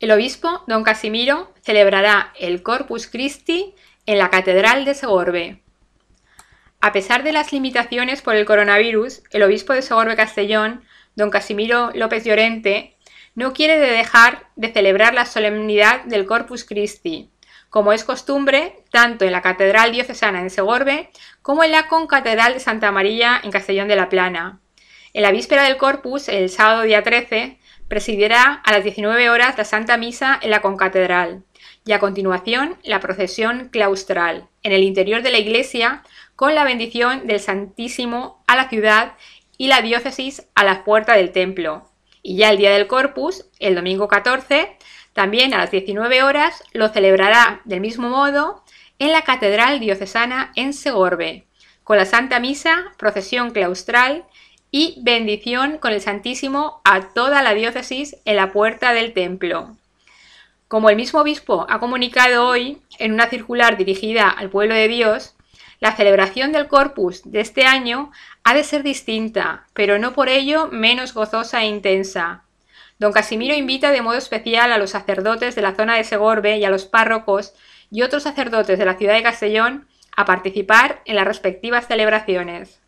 El obispo don Casimiro celebrará el Corpus Christi en la Catedral de Segorbe. A pesar de las limitaciones por el coronavirus, el obispo de Segorbe Castellón, don Casimiro López Llorente, no quiere dejar de celebrar la solemnidad del Corpus Christi, como es costumbre tanto en la Catedral Diocesana de Segorbe como en la Concatedral de Santa María en Castellón de la Plana. En la víspera del Corpus, el sábado día 13, presidirá a las 19 horas la Santa Misa en la Concatedral y a continuación la procesión claustral en el interior de la iglesia con la bendición del Santísimo a la ciudad y la diócesis a la puerta del templo. Y ya el día del Corpus, el domingo 14, también a las 19 horas, lo celebrará del mismo modo en la Catedral Diocesana en Segorbe, con la Santa Misa, procesión claustral y bendición con el Santísimo a toda la diócesis en la puerta del templo. Como el mismo obispo ha comunicado hoy en una circular dirigida al pueblo de Dios, la celebración del corpus de este año ha de ser distinta, pero no por ello menos gozosa e intensa. Don Casimiro invita de modo especial a los sacerdotes de la zona de Segorbe y a los párrocos y otros sacerdotes de la ciudad de Castellón a participar en las respectivas celebraciones.